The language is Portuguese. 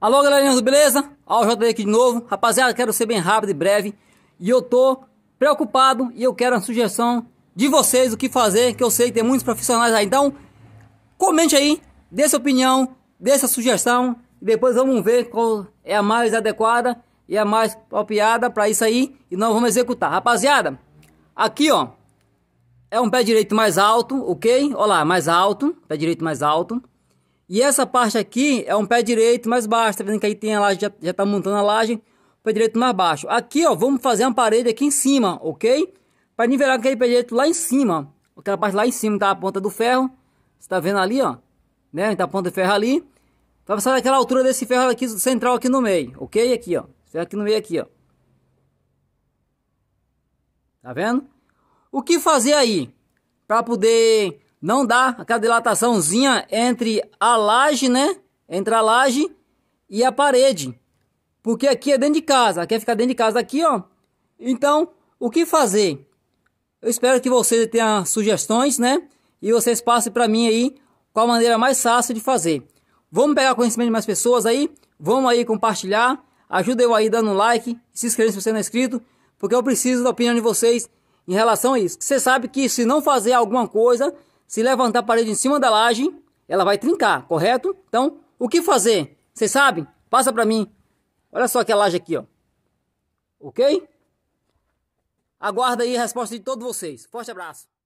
Alô, galerinha, beleza? Ó, o JD aqui de novo. Rapaziada, quero ser bem rápido e breve. E eu tô preocupado e eu quero a sugestão de vocês, o que fazer, que eu sei que tem muitos profissionais aí. Então, comente aí, dê sua opinião, dê sua sugestão. E depois vamos ver qual é a mais adequada e a mais apropriada para isso aí. E nós vamos executar. Rapaziada, aqui, ó. É um pé direito mais alto, ok? Olha lá, mais alto. Pé direito mais alto. E essa parte aqui é um pé direito mais baixo. Tá vendo que aí tem a laje, já, já tá montando a laje. Pé direito mais baixo. Aqui, ó, vamos fazer uma parede aqui em cima, ok? Para nivelar aquele pé direito lá em cima. Aquela parte lá em cima tá a ponta do ferro. Você tá vendo ali, ó. Né? Tá a ponta do ferro ali. Vai passar daquela altura desse ferro aqui, central aqui no meio, ok? Aqui, ó. Ferro aqui no meio aqui, ó. Tá vendo? O que fazer aí? Para poder não dá aquela dilataçãozinha entre a laje, né? Entre a laje e a parede. Porque aqui é dentro de casa, Quer ficar dentro de casa aqui, ó. Então, o que fazer? Eu espero que vocês tenham sugestões, né? E vocês passem para mim aí qual a maneira mais fácil de fazer. Vamos pegar conhecimento de mais pessoas aí, vamos aí compartilhar, ajuda eu aí dando um like, se inscrevendo se você não é inscrito, porque eu preciso da opinião de vocês em relação a isso. Você sabe que se não fazer alguma coisa, se levantar a parede em cima da laje, ela vai trincar, correto? Então, o que fazer? Vocês sabem? Passa para mim. Olha só aquela laje aqui, ó. Ok? Aguarda aí a resposta de todos vocês. Forte abraço.